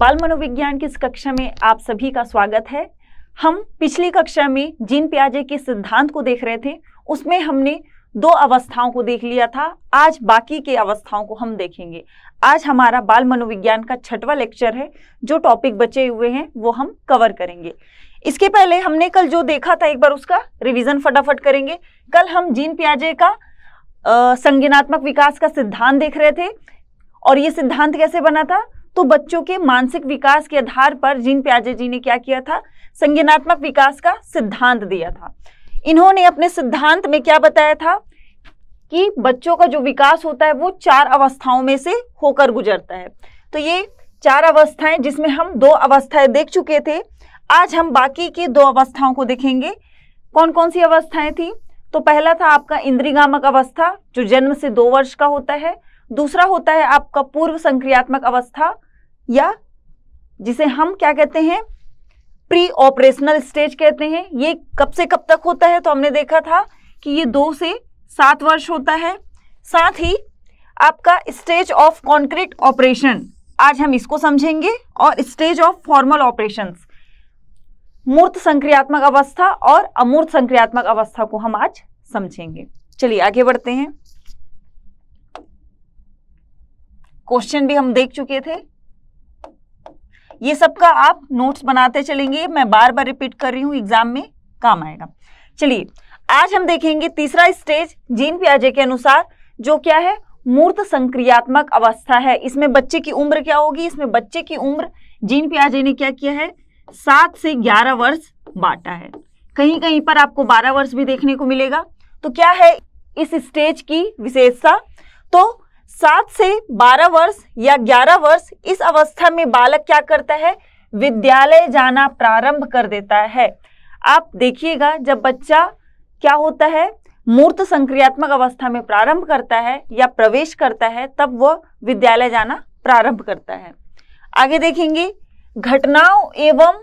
बाल मनोविज्ञान की इस कक्षा में आप सभी का स्वागत है हम पिछली कक्षा में जीन प्याजे के सिद्धांत को देख रहे थे उसमें हमने दो अवस्थाओं को देख लिया था आज बाकी के अवस्थाओं को हम देखेंगे आज हमारा बाल मनोविज्ञान का छठवा लेक्चर है जो टॉपिक बचे हुए हैं वो हम कवर करेंगे इसके पहले हमने कल जो देखा था एक बार उसका रिविजन फटाफट करेंगे कल हम जीन प्याजे का संज्ञानात्मक विकास का सिद्धांत देख रहे थे और ये सिद्धांत कैसे बना था तो बच्चों के मानसिक विकास के आधार पर जीन प्याजे जी ने क्या किया था संज्ञानात्मक विकास का सिद्धांत दिया था इन्होंने अपने सिद्धांत में क्या बताया था कि बच्चों का जो विकास होता है वो चार अवस्थाओं में से होकर गुजरता है तो ये चार अवस्थाएं जिसमें हम दो अवस्थाएं देख चुके थे आज हम बाकी की दो अवस्थाओं को देखेंगे कौन कौन सी अवस्थाएं थी तो पहला था आपका इंद्रिगामक अवस्था जो जन्म से दो वर्ष का होता है दूसरा होता है आपका पूर्व संक्रियात्मक अवस्था या जिसे हम क्या कहते हैं प्री ऑपरेशनल स्टेज कहते हैं ये कब से कब तक होता है तो हमने देखा था कि ये दो से सात वर्ष होता है साथ ही आपका स्टेज ऑफ कॉन्क्रीट ऑपरेशन आज हम इसको समझेंगे और स्टेज ऑफ फॉर्मल ऑपरेशन मूर्त संक्रियात्मक अवस्था और अमूर्त संक्रियात्मक अवस्था को हम आज समझेंगे चलिए आगे बढ़ते हैं क्वेश्चन भी हम देख चुके थे ये सबका आप नोट्स बनाते चलेंगे मैं बार बार रिपीट कर रही हूं एग्जाम में काम आएगा चलिए आज हम देखेंगे तीसरा स्टेज जीन प्याजे के अनुसार जो क्या है मूर्त संक्रियात्मक अवस्था है इसमें बच्चे की उम्र क्या होगी इसमें बच्चे की उम्र जीन प्याजे ने क्या किया है सात से ग्यारह वर्ष बांटा है कहीं कहीं पर आपको बारह वर्ष भी देखने को मिलेगा तो क्या है इस स्टेज की विशेषता तो सात से बारह वर्ष या ग्यारह वर्ष इस अवस्था में बालक क्या करता है विद्यालय जाना प्रारंभ कर देता है आप देखिएगा जब बच्चा क्या होता है मूर्त संक्रियात्मक अवस्था में प्रारंभ करता है या प्रवेश करता है तब वह विद्यालय जाना प्रारंभ करता है आगे देखेंगे घटनाओं एवं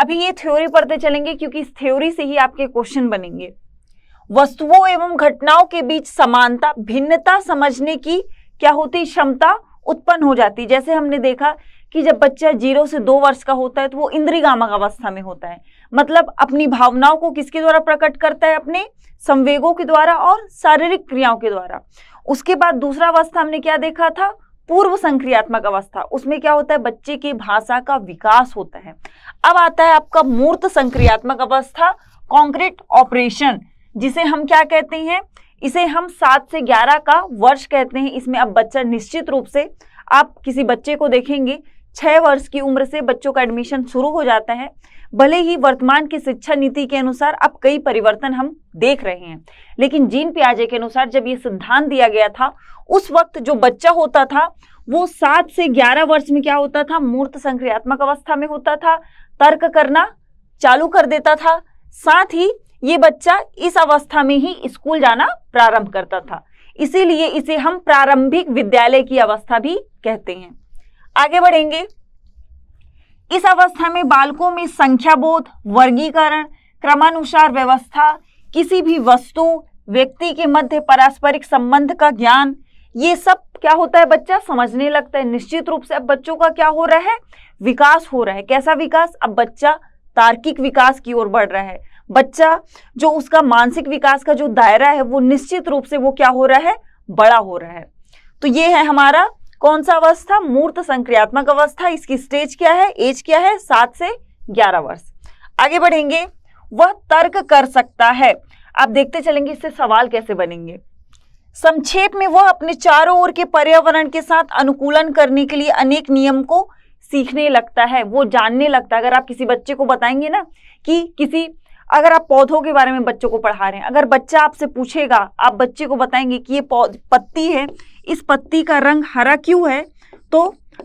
अभी ये थ्योरी पढ़ते चलेंगे क्योंकि इस थ्योरी से ही आपके क्वेश्चन बनेंगे वस्तुओं एवं घटनाओं के बीच समानता भिन्नता समझने की क्या होती क्षमता उत्पन्न हो जाती जैसे हमने देखा कि जब बच्चा जीरो से दो वर्ष का होता है तो वो इंद्रिगामक अवस्था में होता है मतलब अपनी भावनाओं को किसके द्वारा प्रकट करता है अपने संवेगों के द्वारा और शारीरिक क्रियाओं के द्वारा उसके बाद दूसरा अवस्था हमने क्या देखा था पूर्व संक्रियात्मक अवस्था उसमें क्या होता है बच्चे की भाषा का विकास होता है अब आता है आपका मूर्त संक्रियात्मक अवस्था कॉन्क्रीट ऑपरेशन जिसे हम क्या कहते हैं इसे हम सात से ग्यारह का वर्ष कहते हैं इसमें अब बच्चा निश्चित रूप से आप किसी बच्चे को देखेंगे छः वर्ष की उम्र से बच्चों का एडमिशन शुरू हो जाता है भले ही वर्तमान की शिक्षा नीति के अनुसार अब कई परिवर्तन हम देख रहे हैं लेकिन जीन प्याजे के अनुसार जब ये सिद्धांत दिया गया था उस वक्त जो बच्चा होता था वो सात से ग्यारह वर्ष में क्या होता था मूर्त संक्रियात्मक अवस्था में होता था तर्क करना चालू कर देता था साथ ही ये बच्चा इस अवस्था में ही स्कूल जाना प्रारंभ करता था इसीलिए इसे हम प्रारंभिक विद्यालय की अवस्था भी कहते हैं आगे बढ़ेंगे इस अवस्था में बालकों में संख्या बोध वर्गीकरण क्रमानुसार व्यवस्था किसी भी वस्तु व्यक्ति के मध्य पारस्परिक संबंध का ज्ञान ये सब क्या होता है बच्चा समझने लगता है निश्चित रूप से अब बच्चों का क्या हो रहा है विकास हो रहा है कैसा विकास अब बच्चा तार्किक विकास की ओर बढ़ रहा है बच्चा जो उसका मानसिक विकास का जो दायरा है वो निश्चित रूप से वो क्या हो रहा है बड़ा हो रहा है तो ये है हमारा कौन सा अवस्था मूर्त संक्रियात्मक अवस्था इसकी स्टेज क्या है एज क्या है सात से ग्यारह वर्ष आगे बढ़ेंगे वह तर्क कर सकता है आप देखते चलेंगे इससे सवाल कैसे बनेंगे संक्षेप में वह अपने चारों ओर के पर्यावरण के साथ अनुकूलन करने के लिए अनेक नियम को सीखने लगता है वो जानने लगता है अगर आप किसी बच्चे को बताएंगे ना कि किसी अगर आप पौधों के बारे में बच्चों को पढ़ा रहे हैं अगर बच्चा आपसे पूछेगा आप बच्चे को बताएंगे कि ये पत्ती है इस पत्ती का रंग हरा क्यों है तो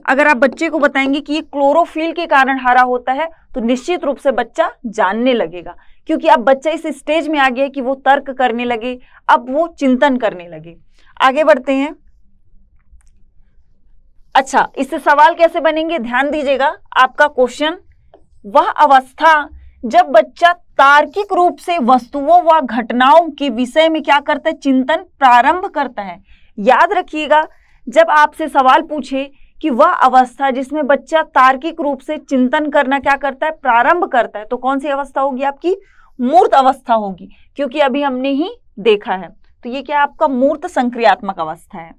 अगर आप बच्चे को बताएंगे कि ये क्लोरोफिल के कारण हरा होता है तो निश्चित रूप से बच्चा जानने लगेगा क्योंकि अब बच्चा इस स्टेज में आ गया कि वो तर्क करने लगे अब वो चिंतन करने लगे आगे बढ़ते हैं अच्छा इससे सवाल कैसे बनेंगे ध्यान दीजिएगा आपका क्वेश्चन वह अवस्था जब बच्चा तार्किक रूप से वस्तुओं व घटनाओं के विषय में क्या करता है चिंतन प्रारंभ करता है याद रखिएगा जब आपसे सवाल पूछे कि वह अवस्था जिसमें बच्चा तार्किक रूप से चिंतन करना क्या करता है प्रारंभ करता है तो कौन सी अवस्था होगी आपकी मूर्त अवस्था होगी क्योंकि अभी हमने ही देखा है तो ये क्या आपका मूर्त संक्रियात्मक अवस्था है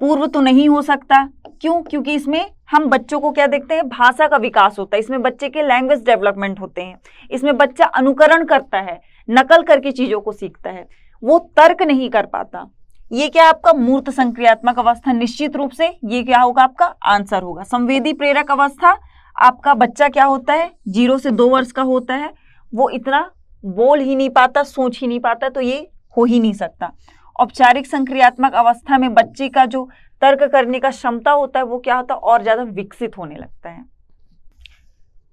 पूर्व तो नहीं हो सकता क्यों क्योंकि इसमें हम बच्चों को क्या देखते हैं भाषा का विकास होता है इसमें बच्चे के लैंग्वेज डेवलपमेंट होते हैं इसमें बच्चा अनुकरण करता है नकल करके चीज़ों को सीखता है वो तर्क नहीं कर पाता ये क्या आपका मूर्त संक्रियात्मक अवस्था निश्चित रूप से ये क्या होगा आपका आंसर होगा संवेदी प्रेरक अवस्था आपका बच्चा क्या होता है जीरो से दो वर्ष का होता है वो इतना बोल ही नहीं पाता सोच ही नहीं पाता तो ये हो ही नहीं सकता औपचारिक संक्रियात्मक अवस्था में बच्चे का जो तर्क करने का क्षमता होता है वो क्या होता है और ज़्यादा विकसित होने लगता है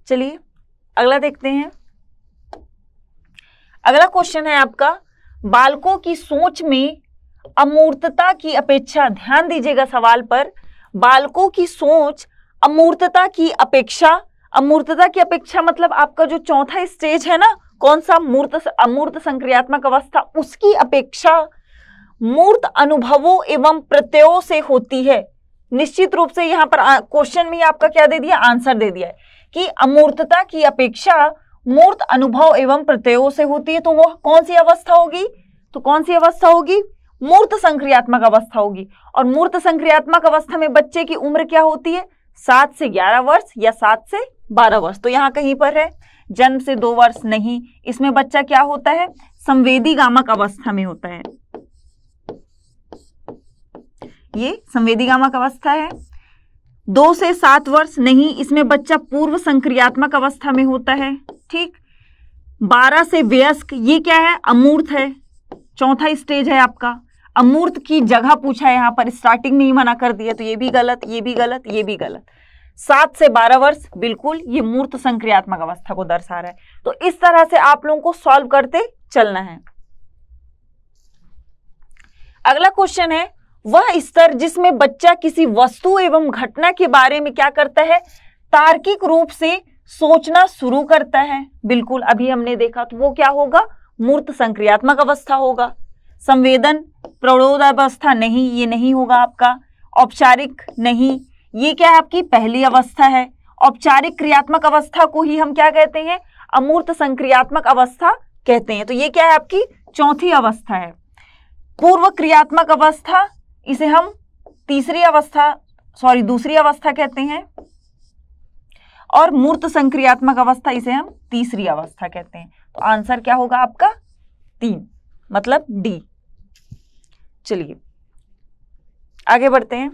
चलिए अगला देखते हैं अगला क्वेश्चन है आपका बालकों की सोच में अमूर्तता की अपेक्षा ध्यान दीजिएगा सवाल पर बालकों की सोच अमूर्तता की अपेक्षा अमूर्तता की अपेक्षा मतलब आपका जो चौथा स्टेज है ना कौन सा मूर्त अमूर्त संक्रियात्मक अवस्था उसकी अपेक्षा मूर्त अनुभवों एवं प्रत्ययों से होती है निश्चित रूप से यहाँ पर क्वेश्चन में आपका क्या दे दिया आंसर दे दिया है कि अमूर्तता की अपेक्षा मूर्त अनुभव एवं प्रत्ययों से होती है तो वह कौन सी अवस्था होगी तो कौन सी अवस्था होगी मूर्त संक्रियात्मक अवस्था होगी और मूर्त संक्रियात्मक अवस्था में बच्चे की उम्र क्या होती है सात से ग्यारह वर्ष या सात से बारह वर्ष तो यहाँ कहीं पर है जन्म से दो वर्ष नहीं इसमें बच्चा क्या होता है संवेदी गामक अवस्था में होता है ये संवेदी गामक अवस्था है दो से सात वर्ष नहीं इसमें बच्चा पूर्व संक्रियात्मक अवस्था में होता है ठीक बारह से व्यस्क ये क्या है अमूर्त है चौथा स्टेज है आपका अमूर्त की जगह पूछा है यहां पर स्टार्टिंग में ही मना कर दिया तो ये भी गलत ये भी गलत ये भी गलत सात से बारह वर्ष बिल्कुल ये मूर्त संक्रियात्मक अवस्था को दर्शा रहा है तो इस तरह से आप लोगों को सॉल्व करते चलना है अगला क्वेश्चन है वह स्तर जिसमें बच्चा किसी वस्तु एवं घटना के बारे में क्या करता है तार्किक रूप से सोचना शुरू करता है बिल्कुल अभी हमने देखा तो वो क्या होगा मूर्त संक्रियात्मक अवस्था होगा संवेदन प्रौढ़ोद अवस्था नहीं ये नहीं होगा आपका औपचारिक नहीं ये क्या है आपकी पहली अवस्था है औपचारिक क्रियात्मक अवस्था को ही हम क्या कहते हैं अमूर्त संक्रियात्मक अवस्था कहते हैं तो ये क्या है आपकी चौथी अवस्था है पूर्व क्रियात्मक अवस्था इसे हम तीसरी अवस्था सॉरी दूसरी अवस्था कहते हैं और मूर्त संक्रियात्मक अवस्था इसे हम तीसरी अवस्था कहते हैं तो आंसर क्या होगा आपका तीन मतलब डी चलिए आगे बढ़ते हैं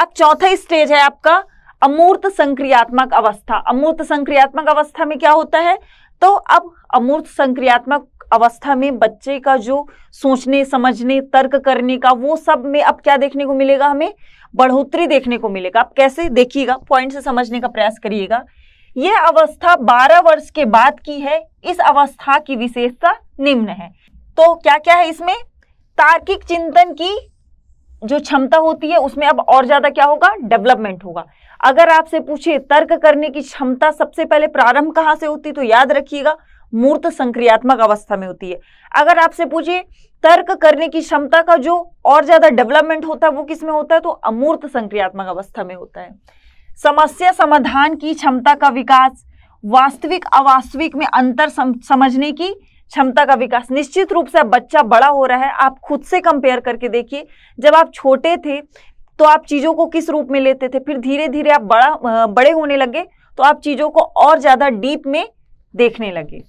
अब चौथा स्टेज है आपका अमूर्त संक्रियात्मक अवस्था अमूर्त संक्रियात्मक अवस्था में क्या होता है तो अब अमूर्त संक्रियात्मक अवस्था में बच्चे का जो सोचने समझने तर्क करने का वो सब में अब क्या देखने को मिलेगा हमें बढ़ोतरी देखने को मिलेगा आप कैसे देखिएगा पॉइंट से समझने का प्रयास करिएगा यह अवस्था 12 वर्ष के बाद की है इस अवस्था की विशेषता निम्न है तो क्या क्या है इसमें तार्किक चिंतन की जो क्षमता होती है उसमें अब और ज़्यादा क्या होगा डेवलपमेंट होगा अगर आपसे पूछे तर्क करने की क्षमता सबसे पहले प्रारंभ कहां से होती तो याद रखिएगा मूर्त संक्रियात्मक अवस्था में होती है अगर आपसे पूछे तर्क करने की क्षमता का जो और ज्यादा डेवलपमेंट होता है वो किस में होता है तो अमूर्त संक्रियात्मक अवस्था में होता है समस्या समाधान की क्षमता का विकास वास्तविक अवास्तविक में अंतर सम, समझने की क्षमता का विकास निश्चित रूप से बच्चा बड़ा हो रहा है आप खुद से कंपेयर करके देखिए जब आप छोटे थे तो आप चीज़ों को किस रूप में लेते थे फिर धीरे धीरे आप बड़ा बड़े होने लगे तो आप चीज़ों को और ज़्यादा डीप में देखने लगे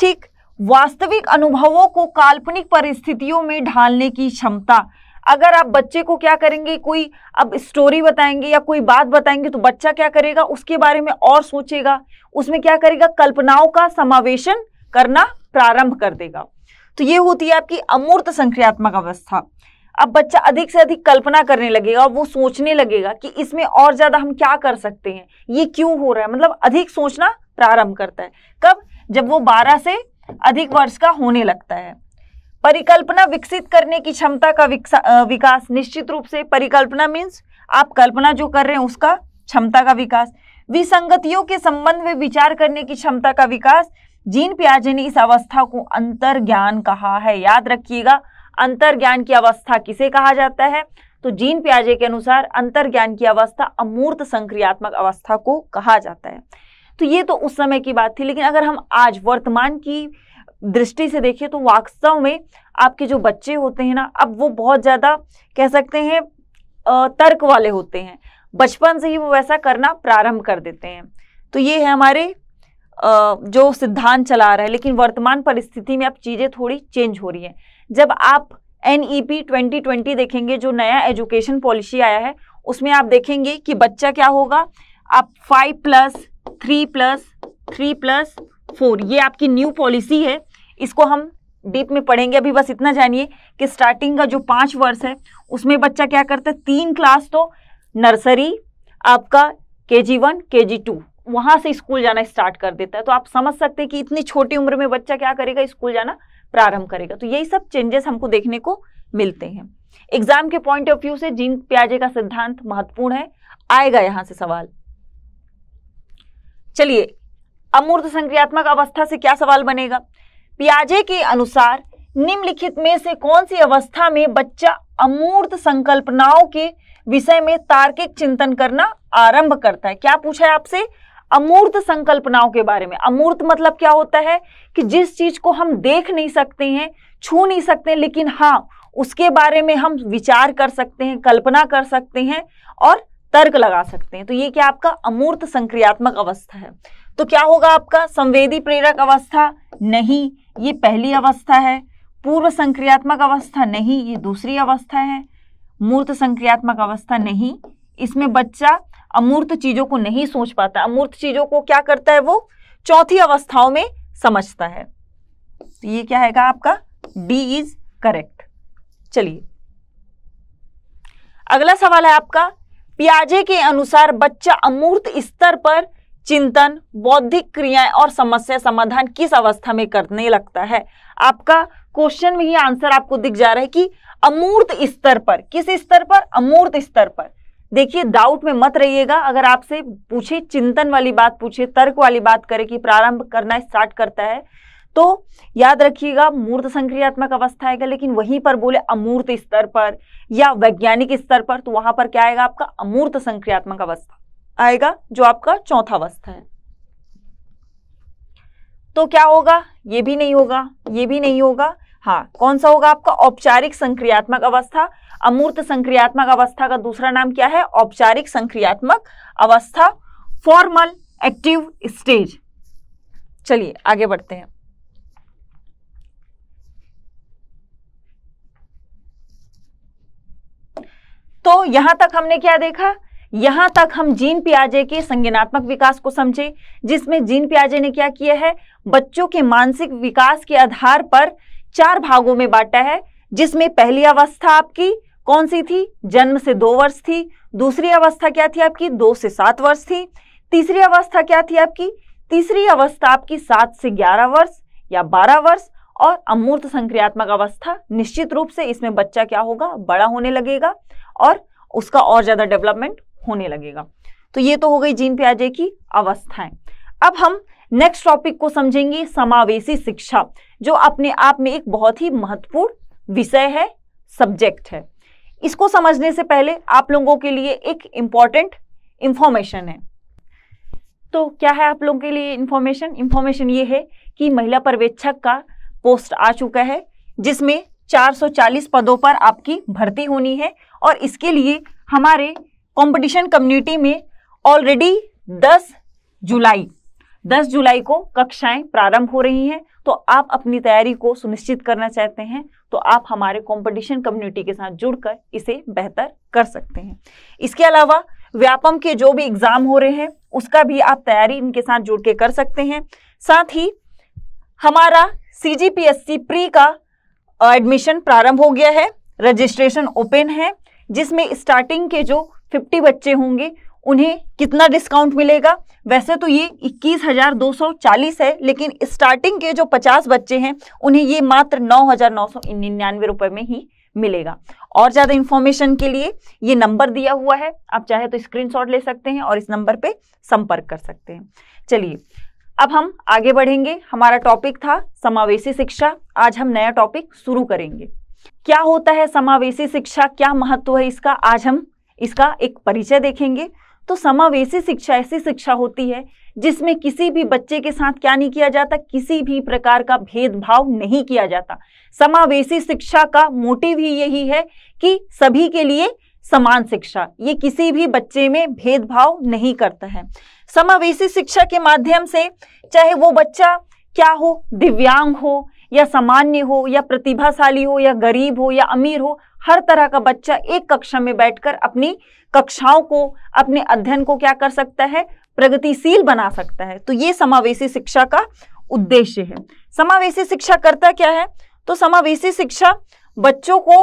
ठीक वास्तविक अनुभवों को काल्पनिक परिस्थितियों में ढालने की क्षमता अगर आप बच्चे को क्या करेंगे कोई अब स्टोरी बताएंगे या कोई बात बताएंगे तो बच्चा क्या करेगा उसके बारे में और सोचेगा उसमें क्या करेगा कल्पनाओं का समावेशन करना प्रारंभ कर देगा तो ये होती है आपकी अमूर्त संक्रियात्मक अवस्था अब बच्चा अधिक से अधिक कल्पना करने लगेगा और वो सोचने लगेगा कि इसमें और ज़्यादा हम क्या कर सकते हैं ये क्यों हो रहा है मतलब अधिक सोचना प्रारंभ करता है कब जब वो 12 से अधिक वर्ष का होने लगता है परिकल्पना विकसित करने की क्षमता का विकास निश्चित रूप से परिकल्पना मीन्स आप कल्पना जो कर रहे हैं उसका क्षमता का विकास विसंगतियों के संबंध में विचार करने की क्षमता का विकास जीन प्याजे ने इस अवस्था को अंतर ज्ञान कहा है याद रखिएगा अंतर ज्ञान की अवस्था किसे कहा जाता है तो जीन प्याजे के अनुसार अंतर ज्ञान की अवस्था अमूर्त संक्रियात्मक अवस्था को कहा जाता है तो ये तो उस समय की बात थी लेकिन अगर हम आज वर्तमान की दृष्टि से देखें तो वास्तव में आपके जो बच्चे होते हैं ना अब वो बहुत ज़्यादा कह सकते हैं तर्क वाले होते हैं बचपन से ही वो वैसा करना प्रारंभ कर देते हैं तो ये है हमारे जो सिद्धांत चला रहा है लेकिन वर्तमान परिस्थिति में अब चीज़ें थोड़ी चेंज हो रही हैं जब आप N E P twenty twenty देखेंगे जो नया एजुकेशन पॉलिसी आया है उसमें आप देखेंगे कि बच्चा क्या होगा आप five plus three plus three plus four ये आपकी न्यू पॉलिसी है इसको हम डीप में पढ़ेंगे अभी बस इतना जानिए कि स्टार्टिंग का जो पाँच वर्ष है उसमें बच्चा क्या करता है तीन क्लास तो नर्सरी आपका के जी वन के जी टू वहाँ से स्कूल जाना स्टार्ट कर देता है तो आप समझ सकते हैं कि इतनी छोटी उम्र में बच्चा क्या करेगा स्कूल जाना प्रारंभ करेगा तो यही सब चेंजेस हमको देखने को मिलते हैं एग्जाम के पॉइंट ऑफ व्यू से जीन प्याजे का सिद्धांत महत्वपूर्ण है आएगा यहाँ से सवाल चलिए अमूर्त संक्रियात्मक अवस्था से क्या सवाल बनेगा पियाजे के अनुसार निम्नलिखित में से कौन सी अवस्था में बच्चा अमूर्त संकल्पनाओं के विषय में तार्किक चिंतन करना आरंभ करता है क्या पूछा है आपसे अमूर्त संकल्पनाओं के बारे में अमूर्त मतलब क्या होता है कि जिस चीज को हम देख नहीं सकते हैं छू नहीं सकते लेकिन हाँ उसके बारे में हम विचार कर सकते हैं कल्पना कर सकते हैं और तर्क लगा सकते हैं तो ये क्या आपका अमूर्त संक्रियात्मक अवस्था है तो क्या होगा आपका संवेदी प्रेरक अवस्था नहीं ये पहली अवस्था है पूर्व संक्रियात्मक अवस्था नहीं ये दूसरी अवस्था है मूर्त संक्रियात्मक अवस्था नहीं इसमें बच्चा अमूर्त चीजों को नहीं सोच पाता अमूर्त चीजों को क्या करता है वो चौथी अवस्थाओं में समझता है तो ये क्या हैगा आपका डी इज करेक्ट चलिए अगला सवाल है आपका पियाजे के अनुसार बच्चा अमूर्त स्तर पर चिंतन बौद्धिक क्रियाएं और समस्या समाधान किस अवस्था में करने लगता है आपका क्वेश्चन में ही आंसर आपको दिख जा रहा है कि अमूर्त स्तर पर किस स्तर पर अमूर्त स्तर पर देखिए डाउट में मत रहिएगा अगर आपसे पूछे चिंतन वाली बात पूछे तर्क वाली बात करे कि प्रारंभ करना स्टार्ट करता है तो याद रखिएगा मूर्त संक्रियात्मक अवस्था आएगा लेकिन वहीं पर बोले अमूर्त स्तर पर या वैज्ञानिक स्तर पर तो वहां पर क्या आएगा आपका अमूर्त संक्रियात्मक अवस्था आएगा जो आपका चौथा अवस्था है तो क्या होगा ये भी नहीं होगा ये भी नहीं होगा हाँ कौन सा होगा आपका औपचारिक संक्रियात्मक अवस्था अमूर्त संक्रियात्मक अवस्था का दूसरा नाम क्या है औपचारिक संक्रियात्मक अवस्था फॉर्मल एक्टिव स्टेज चलिए आगे बढ़ते हैं तो यहां तक हमने क्या देखा यहां तक हम जीन पियाजे के संज्ञानात्मक विकास को समझे जिसमें जीन पियाजे ने क्या किया है बच्चों के मानसिक विकास के आधार पर चार भागों में बांटा है जिसमें पहली अवस्था आपकी कौन सी थी जन्म से दो वर्ष थी दूसरी अवस्था क्या थी आपकी दो से सात वर्ष थी तीसरी अवस्था क्या थी आपकी तीसरी अवस्था आपकी सात से ग्यारह वर्ष या बारह वर्ष और अमूर्त संक्रियात्मक अवस्था निश्चित रूप से इसमें बच्चा क्या होगा बड़ा होने लगेगा और उसका और ज्यादा डेवलपमेंट होने लगेगा तो ये तो हो गई जीन प्याजे की अवस्थाएं अब हम नेक्स्ट टॉपिक को समझेंगे समावेशी शिक्षा जो अपने आप में एक बहुत ही महत्वपूर्ण विषय है सब्जेक्ट है इसको समझने से पहले आप लोगों के लिए एक इंपॉर्टेंट इंफॉर्मेशन है तो क्या है आप लोगों के लिए इन्फॉर्मेशन इंफॉर्मेशन ये है कि महिला पर्यवेक्षक का पोस्ट आ चुका है जिसमें 440 पदों पर आपकी भर्ती होनी है और इसके लिए हमारे कंपटीशन कम्युनिटी में ऑलरेडी 10 जुलाई 10 जुलाई को कक्षाएं प्रारंभ हो रही हैं तो आप अपनी तैयारी को सुनिश्चित करना चाहते हैं तो आप हमारे कंपटीशन कम्युनिटी के साथ जुड़कर इसे बेहतर कर सकते हैं इसके अलावा व्यापम के जो भी एग्जाम हो रहे हैं उसका भी आप तैयारी इनके साथ जुड़ के कर सकते हैं साथ ही हमारा सी प्री का एडमिशन प्रारंभ हो गया है रजिस्ट्रेशन ओपन है जिसमें स्टार्टिंग के जो 50 बच्चे होंगे उन्हें कितना डिस्काउंट मिलेगा वैसे तो ये 21,240 है लेकिन स्टार्टिंग के जो 50 बच्चे हैं उन्हें ये मात्र नौ हजार नौ सौ निन्यानवे रुपए में ही मिलेगा और ज़्यादा इंफॉर्मेशन के लिए ये नंबर दिया हुआ है आप चाहे तो स्क्रीनशॉट ले सकते हैं और इस नंबर पे संपर्क कर सकते हैं चलिए अब हम आगे बढ़ेंगे हमारा टॉपिक था समावेशी शिक्षा आज हम नया टॉपिक शुरू करेंगे क्या होता है समावेशी शिक्षा क्या महत्व है इसका आज हम इसका एक परिचय देखेंगे तो समावेशी शिक्षा ऐसी शिक्षा होती है जिसमें किसी भी बच्चे के साथ क्या नहीं किया जाता किसी भी प्रकार का भेदभाव नहीं किया जाता समावेशी शिक्षा का मोटिव ही यही है कि सभी के लिए समान शिक्षा ये किसी भी बच्चे में भेदभाव नहीं करता है समावेशी शिक्षा के माध्यम से चाहे वो बच्चा क्या हो दिव्यांग हो या सामान्य हो या प्रतिभाशाली हो या गरीब हो या अमीर हो हर तरह का बच्चा एक कक्षा में बैठकर अपनी कक्षाओं को अपने अध्ययन को क्या कर सकता है प्रगतिशील बना सकता है तो ये समावेशी शिक्षा का उद्देश्य है समावेशी शिक्षा करता क्या है तो समावेशी शिक्षा बच्चों को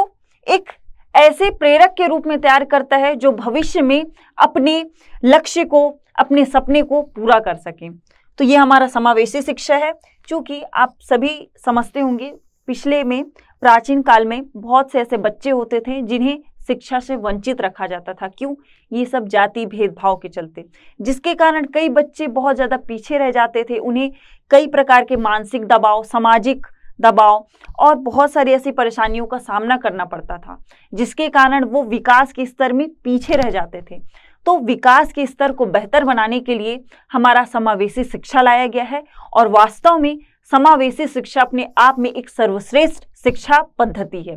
एक ऐसे प्रेरक के रूप में तैयार करता है जो भविष्य में अपने लक्ष्य को अपने सपने को पूरा कर सकें तो ये हमारा समावेशी शिक्षा है चूँकि आप सभी समझते होंगे पिछले में प्राचीन काल में बहुत से ऐसे बच्चे होते थे जिन्हें शिक्षा से वंचित रखा जाता था क्यों ये सब जाति भेदभाव के चलते जिसके कारण कई बच्चे बहुत ज़्यादा पीछे रह जाते थे उन्हें कई प्रकार के मानसिक दबाव सामाजिक दबाव और बहुत सारी ऐसी परेशानियों का सामना करना पड़ता था जिसके कारण वो विकास के स्तर में पीछे रह जाते थे तो विकास के स्तर को बेहतर बनाने के लिए हमारा समावेशी शिक्षा लाया गया है और वास्तव में समावेशी शिक्षा अपने आप में एक सर्वश्रेष्ठ शिक्षा पद्धति है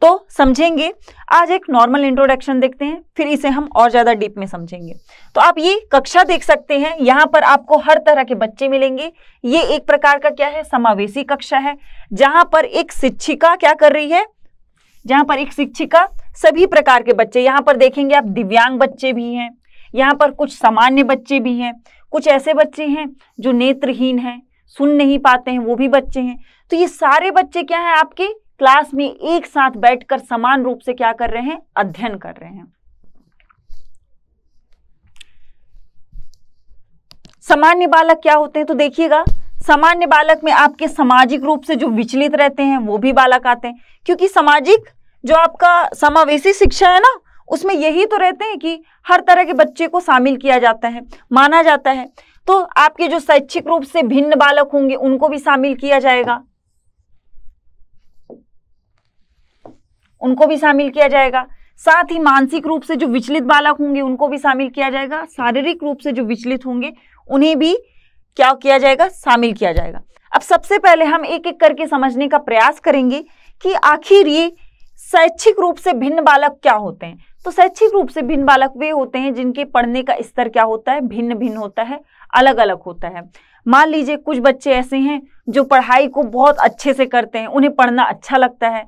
तो समझेंगे आज एक नॉर्मल इंट्रोडक्शन देखते हैं फिर इसे हम और ज़्यादा डीप में समझेंगे तो आप ये कक्षा देख सकते हैं यहाँ पर आपको हर तरह के बच्चे मिलेंगे ये एक प्रकार का क्या है समावेशी कक्षा है जहां पर एक शिक्षिका क्या कर रही है जहां पर एक शिक्षिका सभी प्रकार के बच्चे यहाँ पर देखेंगे आप दिव्यांग बच्चे भी हैं यहाँ पर कुछ सामान्य बच्चे भी हैं कुछ ऐसे बच्चे हैं जो नेत्रहीन हैं सुन नहीं पाते हैं वो भी बच्चे हैं तो ये सारे बच्चे क्या हैं आपके क्लास में एक साथ बैठकर समान रूप से क्या कर रहे हैं अध्ययन कर रहे हैं सामान्य बालक क्या होते हैं तो देखिएगा सामान्य बालक में आपके सामाजिक रूप से जो विचलित रहते हैं वो भी बालक आते हैं क्योंकि सामाजिक जो आपका समावेशी शिक्षा है ना उसमें यही तो रहते हैं कि हर तरह के बच्चे को शामिल किया जाता है माना जाता है तो आपके जो शैक्षिक रूप से भिन्न बालक होंगे उनको भी शामिल किया जाएगा उनको भी शामिल किया जाएगा साथ ही मानसिक रूप से जो विचलित बालक होंगे उनको भी शामिल किया जाएगा शारीरिक रूप से जो विचलित होंगे उन्हें भी क्या किया जाएगा शामिल किया जाएगा अब सबसे पहले हम एक एक करके समझने का प्रयास करेंगे कि आखिर ये शैक्षिक रूप से भिन्न बालक क्या होते हैं तो शैक्षिक रूप से भिन्न बालक वे होते हैं जिनके पढ़ने का स्तर क्या होता है भिन्न भिन्न होता है अलग अलग होता है मान लीजिए कुछ बच्चे ऐसे हैं जो पढ़ाई को बहुत अच्छे से करते हैं उन्हें पढ़ना अच्छा लगता है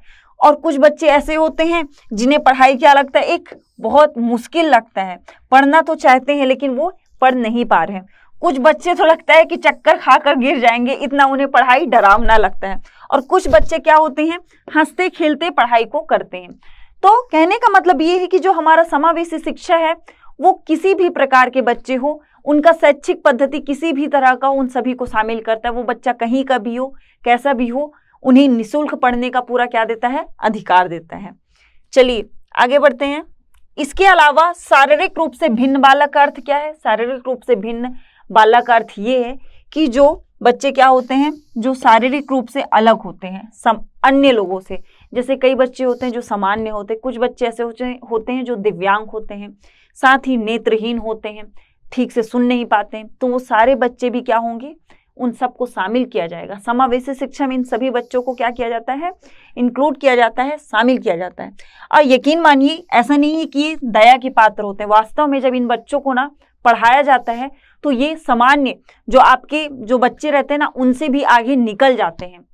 और कुछ बच्चे ऐसे होते हैं जिन्हें पढ़ाई क्या लगता है एक बहुत मुश्किल लगता है पढ़ना तो चाहते हैं लेकिन वो पढ़ नहीं पा रहे हैं कुछ बच्चे तो लगता है कि चक्कर खाकर गिर जाएंगे इतना उन्हें पढ़ाई डरावना लगता है और कुछ बच्चे क्या होते हैं हंसते खेलते पढ़ाई को करते हैं तो कहने का मतलब ये है कि जो हमारा समावेशी शिक्षा है वो किसी भी प्रकार के बच्चे हो उनका शैक्षिक पद्धति किसी भी तरह का उन सभी को शामिल करता है वो बच्चा कहीं का भी हो कैसा भी हो उन्हें निशुल्क पढ़ने का पूरा क्या देता है अधिकार देता है चलिए आगे बढ़ते हैं इसके अलावा शारीरिक रूप से भिन्न बालक का अर्थ क्या है शारीरिक रूप से भिन्न बाला का अर्थ ये है कि जो बच्चे क्या होते हैं जो शारीरिक रूप से अलग होते हैं सम अन्य लोगों से जैसे कई बच्चे होते हैं जो सामान्य होते हैं कुछ बच्चे ऐसे होते हैं जो दिव्यांग होते हैं साथ ही नेत्रहीन होते हैं ठीक से सुन नहीं पाते हैं तो वो सारे बच्चे भी क्या होंगे उन सबको शामिल किया जाएगा समावेशी शिक्षा में इन सभी बच्चों को क्या किया जाता है इंक्लूड किया जाता है शामिल किया जाता है और यकीन मानिए ऐसा नहीं है कि दया के पात्र होते हैं वास्तव में जब इन बच्चों को ना पढ़ाया जाता है तो ये सामान्य जो आपके जो बच्चे रहते हैं ना उनसे भी आगे निकल जाते हैं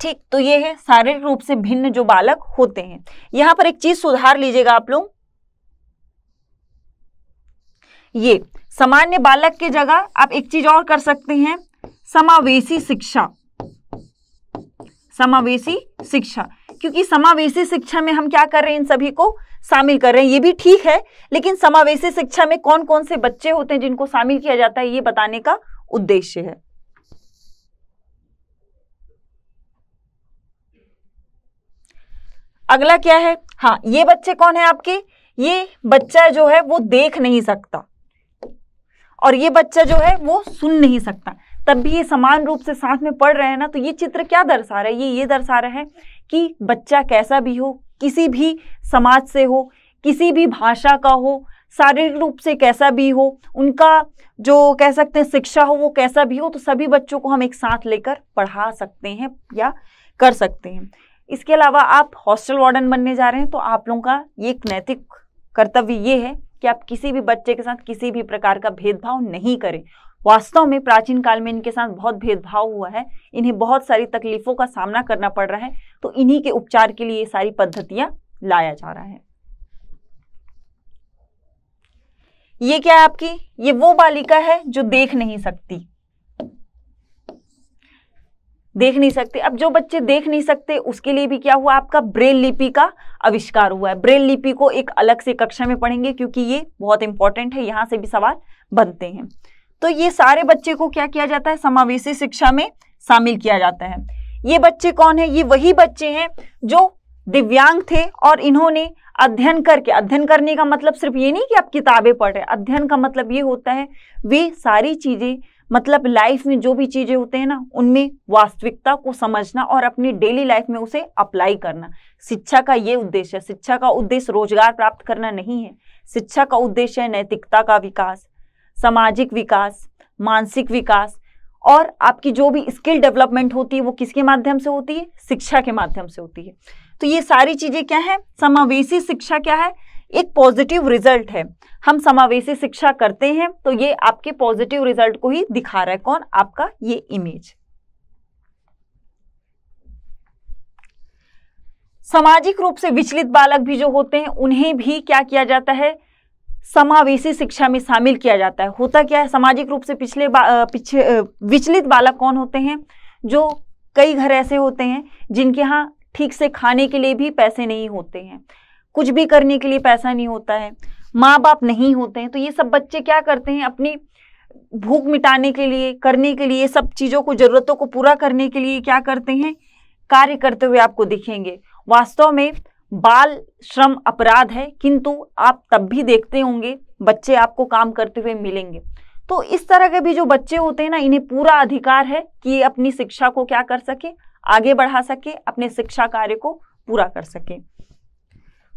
ठीक तो ये है शारीरिक रूप से भिन्न जो बालक होते हैं यहाँ पर एक चीज सुधार लीजिएगा आप लोग ये सामान्य बालक की जगह आप एक चीज और कर सकते हैं समावेशी शिक्षा समावेशी शिक्षा क्योंकि समावेशी शिक्षा में हम क्या कर रहे हैं इन सभी को शामिल कर रहे हैं ये भी ठीक है लेकिन समावेशी शिक्षा में कौन कौन से बच्चे होते हैं जिनको शामिल किया जाता है ये बताने का उद्देश्य है अगला क्या है हाँ ये बच्चे कौन है आपके ये बच्चा जो है वो देख नहीं सकता और ये बच्चा जो है वो सुन नहीं सकता तब भी ये समान रूप से साथ में पढ़ रहे हैं ना तो ये चित्र क्या दर्शा रहा है ये ये दर्शा रहा है कि बच्चा कैसा भी हो किसी भी समाज से हो किसी भी भाषा का हो शारीरिक रूप से कैसा भी हो उनका जो कह सकते हैं शिक्षा हो वो कैसा भी हो तो सभी बच्चों को हम एक साथ लेकर पढ़ा सकते हैं या कर सकते हैं इसके अलावा आप हॉस्टल वार्डन बनने जा रहे हैं तो आप लोगों का ये एक नैतिक कर्तव्य ये है कि आप किसी भी बच्चे के साथ किसी भी प्रकार का भेदभाव नहीं करें वास्तव में प्राचीन काल में इनके साथ बहुत भेदभाव हुआ है इन्हें बहुत सारी तकलीफों का सामना करना पड़ रहा है तो इन्हीं के उपचार के लिए ये सारी पद्धतियां लाया जा रहा है ये क्या है आपकी ये वो बालिका है जो देख नहीं सकती देख नहीं सकते अब जो बच्चे देख नहीं सकते उसके लिए भी क्या हुआ आपका ब्रेल लिपि का आविष्कार हुआ है ब्रेल लिपि को एक अलग से कक्षा में पढ़ेंगे क्योंकि ये बहुत इंपॉर्टेंट है यहाँ से भी सवाल बनते हैं तो ये सारे बच्चे को क्या किया जाता है समावेशी शिक्षा में शामिल किया जाता है ये बच्चे कौन है ये वही बच्चे हैं जो दिव्यांग थे और इन्होंने अध्ययन करके अध्ययन करने का मतलब सिर्फ ये नहीं कि आप किताबें पढ़ रहे अध्ययन का मतलब ये होता है वे सारी चीज़ें मतलब लाइफ में जो भी चीज़ें होते हैं ना उनमें वास्तविकता को समझना और अपनी डेली लाइफ में उसे अप्लाई करना शिक्षा का ये उद्देश्य है शिक्षा का उद्देश्य रोजगार प्राप्त करना नहीं है शिक्षा का उद्देश्य है नैतिकता का विकास सामाजिक विकास मानसिक विकास और आपकी जो भी स्किल डेवलपमेंट होती है वो किसके माध्यम से होती है शिक्षा के माध्यम से होती है तो ये सारी चीज़ें क्या है समावेशी शिक्षा क्या है एक पॉजिटिव रिजल्ट है हम समावेशी शिक्षा करते हैं तो ये आपके पॉजिटिव रिजल्ट को ही दिखा रहा है कौन आपका ये इमेज सामाजिक रूप से विचलित बालक भी जो होते हैं उन्हें भी क्या किया जाता है समावेशी शिक्षा में शामिल किया जाता है होता क्या है सामाजिक रूप से पिछले बा, पिछले विचलित बालक कौन होते हैं जो कई घर ऐसे होते हैं जिनके यहाँ ठीक से खाने के लिए भी पैसे नहीं होते हैं कुछ भी करने के लिए पैसा नहीं होता है माँ बाप नहीं होते हैं तो ये सब बच्चे क्या करते हैं अपनी भूख मिटाने के लिए करने के लिए सब चीज़ों को ज़रूरतों को पूरा करने के लिए क्या करते हैं कार्य करते हुए आपको दिखेंगे वास्तव में बाल श्रम अपराध है किंतु आप तब भी देखते होंगे बच्चे आपको काम करते हुए मिलेंगे तो इस तरह के भी जो बच्चे होते हैं ना इन्हें पूरा अधिकार है कि ये अपनी शिक्षा को क्या कर सके आगे बढ़ा सके अपने शिक्षा कार्य को पूरा कर सके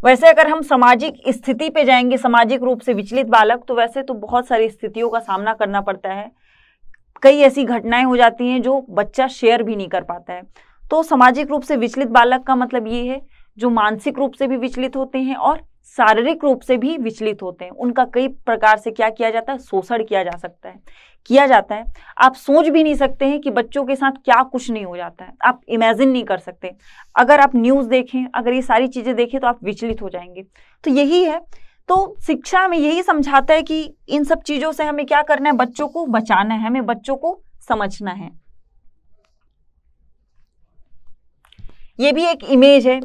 वैसे अगर हम सामाजिक स्थिति पे जाएंगे सामाजिक रूप से विचलित बालक तो वैसे तो बहुत सारी स्थितियों का सामना करना पड़ता है कई ऐसी घटनाएं हो जाती हैं जो बच्चा शेयर भी नहीं कर पाता है तो सामाजिक रूप से विचलित बालक का मतलब ये है जो मानसिक रूप से भी विचलित होते हैं और शारीरिक रूप से भी विचलित होते हैं उनका कई प्रकार से क्या किया जाता है शोषण किया जा सकता है किया जाता है आप सोच भी नहीं सकते हैं कि बच्चों के साथ क्या कुछ नहीं हो जाता है आप इमेजिन नहीं कर सकते अगर आप न्यूज़ देखें अगर ये सारी चीज़ें देखें तो आप विचलित हो जाएंगे तो यही है तो शिक्षा में यही समझाता है कि इन सब चीज़ों से हमें क्या करना है बच्चों को बचाना है हमें बच्चों को समझना है ये भी एक इमेज है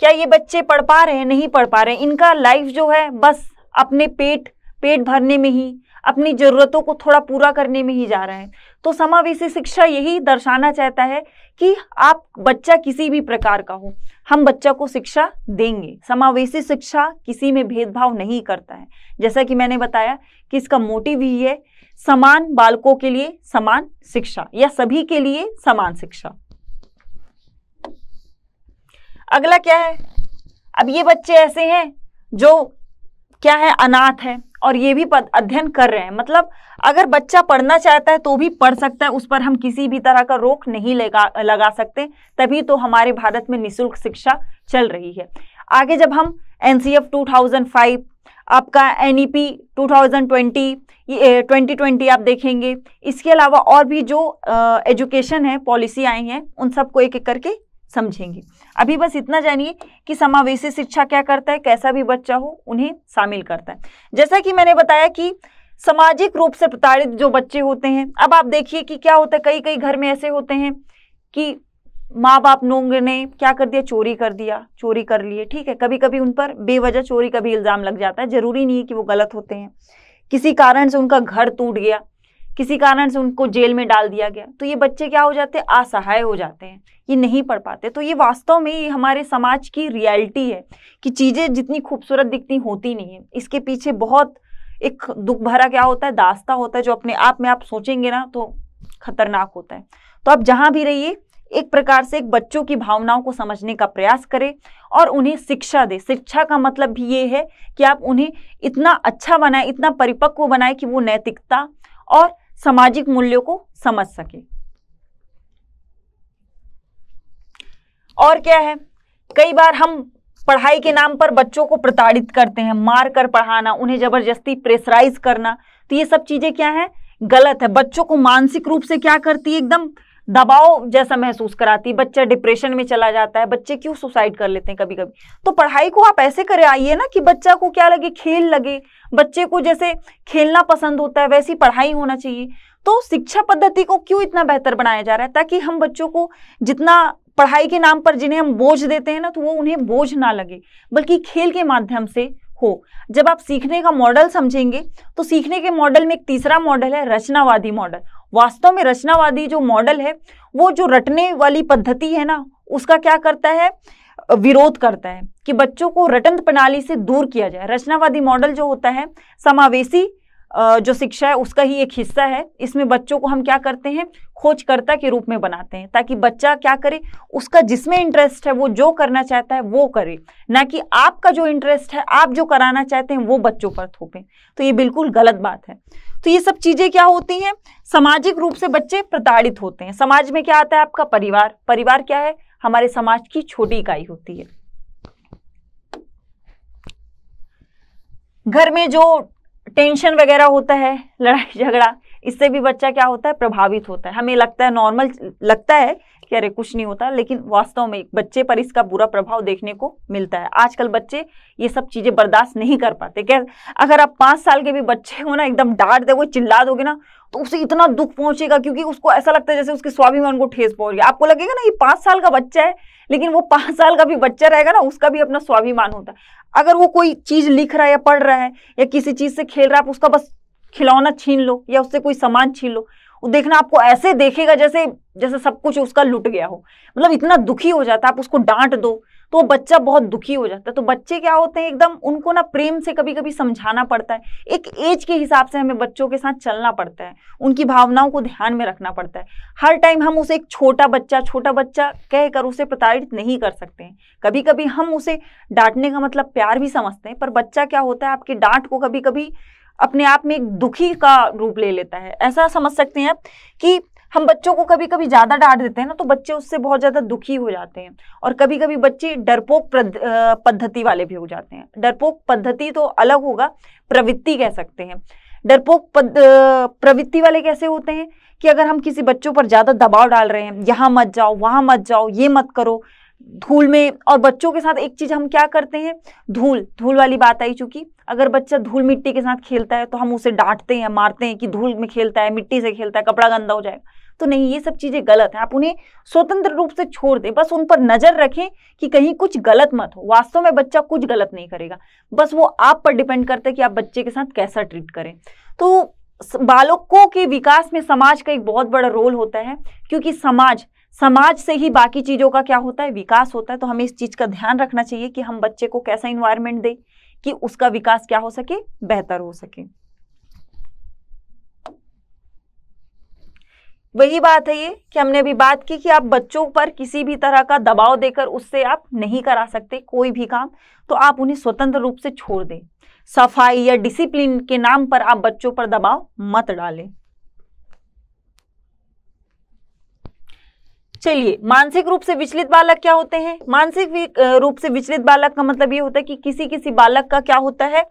क्या ये बच्चे पढ़ पा रहे हैं नहीं पढ़ पा रहे हैं इनका लाइफ जो है बस अपने पेट पेट भरने में ही अपनी ज़रूरतों को थोड़ा पूरा करने में ही जा रहे हैं तो समावेशी शिक्षा यही दर्शाना चाहता है कि आप बच्चा किसी भी प्रकार का हो हम बच्चा को शिक्षा देंगे समावेशी शिक्षा किसी में भेदभाव नहीं करता है जैसा कि मैंने बताया कि इसका मोटिव ही है समान बालकों के लिए समान शिक्षा या सभी के लिए समान शिक्षा अगला क्या है अब ये बच्चे ऐसे हैं जो क्या है अनाथ है और ये भी अध्ययन कर रहे हैं मतलब अगर बच्चा पढ़ना चाहता है तो भी पढ़ सकता है उस पर हम किसी भी तरह का रोक नहीं लगा लगा सकते तभी तो हमारे भारत में निशुल्क शिक्षा चल रही है आगे जब हम N C F two thousand five आपका N E P two thousand twenty twenty twenty आप देखेंगे इसके अलावा और भी जो एजुकेशन है पॉलिसी आई हैं उन सबको एक एक करके समझेंगे अभी बस इतना जानिए कि समावेशी शिक्षा क्या करता है कैसा भी बच्चा हो उन्हें शामिल करता है जैसा कि मैंने बताया कि सामाजिक रूप से प्रताड़ित जो बच्चे होते हैं अब आप देखिए कि क्या होता है कई कई घर में ऐसे होते हैं कि माँ बाप नोंग ने क्या कर दिया चोरी कर दिया चोरी कर लिए ठीक है कभी कभी उन पर बेवजह चोरी का भी इल्ज़ाम लग जाता है ज़रूरी नहीं है कि वो गलत होते हैं किसी कारण से उनका घर टूट गया किसी कारण से उनको जेल में डाल दिया गया तो ये बच्चे क्या हो जाते हैं असहाय हो जाते हैं ये नहीं पढ़ पाते तो ये वास्तव में ये हमारे समाज की रियलिटी है कि चीज़ें जितनी खूबसूरत दिखती होती नहीं है इसके पीछे बहुत एक दुख भरा क्या होता है दास्ता होता है जो अपने आप में आप सोचेंगे ना तो खतरनाक होता है तो आप जहाँ भी रहिए एक प्रकार से एक बच्चों की भावनाओं को समझने का प्रयास करें और उन्हें शिक्षा दे शिक्षा का मतलब भी ये है कि आप उन्हें इतना अच्छा बनाए इतना परिपक्व बनाए कि वो नैतिकता और सामाजिक मूल्यों को समझ सके और क्या है कई बार हम पढ़ाई के नाम पर बच्चों को प्रताड़ित करते हैं मार कर पढ़ाना उन्हें जबरदस्ती प्रेशराइज करना तो ये सब चीजें क्या है गलत है बच्चों को मानसिक रूप से क्या करती है एकदम दबाव जैसा महसूस कराती बच्चा डिप्रेशन में चला जाता है बच्चे क्यों सुसाइड कर लेते हैं कभी कभी तो पढ़ाई को आप ऐसे करें आइए ना कि बच्चा को क्या लगे खेल लगे बच्चे को जैसे खेलना पसंद होता है वैसी पढ़ाई होना चाहिए तो शिक्षा पद्धति को क्यों इतना बेहतर बनाया जा रहा है ताकि हम बच्चों को जितना पढ़ाई के नाम पर जिन्हें हम बोझ देते हैं ना तो वो उन्हें बोझ ना लगे बल्कि खेल के माध्यम से हो जब आप सीखने का मॉडल समझेंगे तो सीखने के मॉडल में एक तीसरा मॉडल है रचनावादी मॉडल वास्तव में रचनावादी जो मॉडल है वो जो रटने वाली पद्धति है ना उसका क्या करता है विरोध करता है कि बच्चों को रटन प्रणाली से दूर किया जाए रचनावादी मॉडल जो होता है समावेशी जो शिक्षा है उसका ही एक हिस्सा है इसमें बच्चों को हम क्या करते हैं खोजकर्ता के रूप में बनाते हैं ताकि बच्चा क्या करे उसका जिसमें इंटरेस्ट है वो जो करना चाहता है वो करे ना कि आपका जो इंटरेस्ट है आप जो कराना चाहते हैं वो बच्चों पर थोपें तो ये बिल्कुल गलत बात है तो ये सब चीज़ें क्या होती हैं सामाजिक रूप से बच्चे प्रताड़ित होते हैं समाज में क्या आता है आपका परिवार परिवार क्या है हमारे समाज की छोटी इकाई होती है घर में जो टेंशन वगैरह होता है लड़ाई झगड़ा इससे भी बच्चा क्या होता है प्रभावित होता है हमें लगता है नॉर्मल लगता है कि अरे कुछ नहीं होता लेकिन वास्तव में बच्चे पर इसका बुरा प्रभाव देखने को मिलता है आजकल बच्चे ये सब चीज़ें बर्दाश्त नहीं कर पाते क्या अगर आप पांच साल के भी बच्चे हो ना एकदम डांट दोगे चिल्ला दोगे ना तो उसे इतना दुख पहुंचेगा क्योंकि उसको ऐसा लगता है जैसे उसके स्वाभिमान को ठेस पहुंच गया आपको लगेगा ना ये पांच साल का बच्चा है लेकिन वो पांच साल का भी बच्चा रहेगा ना उसका भी अपना स्वाभिमान होता है अगर वो कोई चीज़ लिख रहा है या पढ़ रहा है या किसी चीज़ से खेल रहा है आप उसका बस खिलौना छीन लो या उससे कोई सामान छीन लो वो देखना आपको ऐसे देखेगा जैसे जैसे सब कुछ उसका लुट गया हो मतलब इतना दुखी हो जाता है आप उसको डांट दो तो वो बच्चा बहुत दुखी हो जाता है तो बच्चे क्या होते हैं एकदम उनको ना प्रेम से कभी कभी समझाना पड़ता है एक एज के हिसाब से हमें बच्चों के साथ चलना पड़ता है उनकी भावनाओं को ध्यान में रखना पड़ता है हर टाइम हम उसे एक छोटा बच्चा छोटा बच्चा कहकर उसे प्रताड़ित नहीं कर सकते हैं कभी कभी हम उसे डांटने का मतलब प्यार भी समझते हैं पर बच्चा क्या होता है आपकी डांट को कभी कभी अपने आप में एक दुखी का रूप ले लेता है ऐसा समझ सकते हैं कि हम बच्चों को कभी कभी ज़्यादा डांट देते हैं ना तो बच्चे उससे बहुत ज़्यादा दुखी हो जाते हैं और कभी कभी बच्चे डरपोक पद्धति वाले भी हो जाते हैं डरपोक पद्धति तो अलग होगा प्रवृत्ति कह सकते हैं डरपोक प्रवृत्ति वाले कैसे होते हैं कि अगर हम किसी बच्चों पर ज़्यादा दबाव डाल रहे हैं यहाँ मत जाओ वहां मत जाओ ये मत करो धूल में और बच्चों के साथ एक चीज़ हम क्या करते हैं धूल धूल वाली बात आई चूंकि अगर बच्चा धूल मिट्टी के साथ खेलता है तो हम उसे डांटते हैं मारते हैं कि धूल में खेलता है मिट्टी से खेलता है कपड़ा गंदा हो जाएगा तो नहीं ये सब चीज़ें गलत है आप उन्हें स्वतंत्र रूप से छोड़ दें बस उन पर नज़र रखें कि कहीं कुछ गलत मत हो वास्तव में बच्चा कुछ गलत नहीं करेगा बस वो आप पर डिपेंड करता है कि आप बच्चे के साथ कैसा ट्रीट करें तो बालकों के विकास में समाज का एक बहुत बड़ा रोल होता है क्योंकि समाज समाज से ही बाकी चीज़ों का क्या होता है विकास होता है तो हमें इस चीज़ का ध्यान रखना चाहिए कि हम बच्चे को कैसा इन्वायरमेंट दें कि उसका विकास क्या हो सके बेहतर हो सके वही बात है ये कि हमने अभी बात की कि आप बच्चों पर किसी भी तरह का दबाव देकर उससे आप नहीं करा सकते कोई भी काम तो आप उन्हें स्वतंत्र रूप से छोड़ दें सफाई या डिसिप्लिन के नाम पर आप बच्चों पर दबाव मत डालें चलिए मानसिक रूप से विचलित बालक क्या होते हैं मानसिक रूप से विचलित बालक का मतलब ये होता है कि किसी किसी बालक का क्या होता है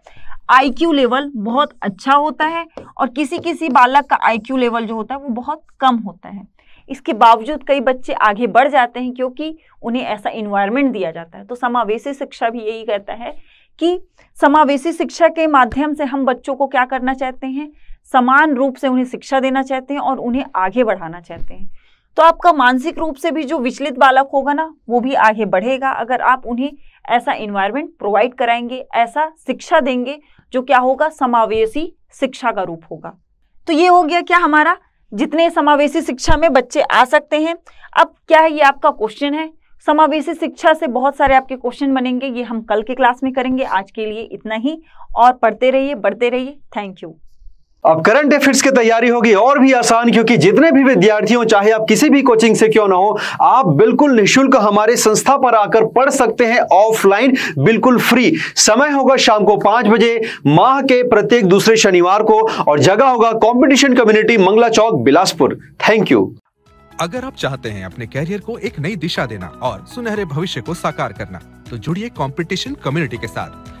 आईक्यू लेवल बहुत अच्छा होता है और किसी किसी बालक का आईक्यू लेवल जो होता है वो बहुत कम होता है इसके बावजूद कई बच्चे आगे बढ़ जाते हैं क्योंकि उन्हें ऐसा इन्वायरमेंट दिया जाता है तो समावेशी शिक्षा भी यही कहता है कि समावेशी शिक्षा के माध्यम से हम बच्चों को क्या करना चाहते हैं समान रूप से उन्हें शिक्षा देना चाहते हैं और उन्हें आगे बढ़ाना चाहते हैं तो आपका मानसिक रूप से भी जो विचलित बालक होगा ना वो भी आगे बढ़ेगा अगर आप उन्हें ऐसा इन्वायरमेंट प्रोवाइड कराएंगे ऐसा शिक्षा देंगे जो क्या होगा समावेशी शिक्षा का रूप होगा तो ये हो गया क्या हमारा जितने समावेशी शिक्षा में बच्चे आ सकते हैं अब क्या है ये आपका क्वेश्चन है समावेशी शिक्षा से बहुत सारे आपके क्वेश्चन बनेंगे ये हम कल के क्लास में करेंगे आज के लिए इतना ही और पढ़ते रहिए बढ़ते रहिए थैंक यू अब करंट अफेयर्स की तैयारी होगी और भी आसान क्योंकि जितने भी विद्यार्थियों चाहे आप किसी भी कोचिंग से क्यों ना हो आप बिल्कुल निशुल्क हमारे संस्था पर आकर पढ़ सकते हैं ऑफलाइन बिल्कुल फ्री समय होगा शाम को पांच बजे माह के प्रत्येक दूसरे शनिवार को और जगह होगा competition community Mangala Chowk Bilaspur thank you अगर आप चाहते हैं अपने कैरियर को एक नई दिशा देना और सुनहरे भविष्य को साकार करना तो जुड़िए कॉम्पिटिशन कम्युनिटी के साथ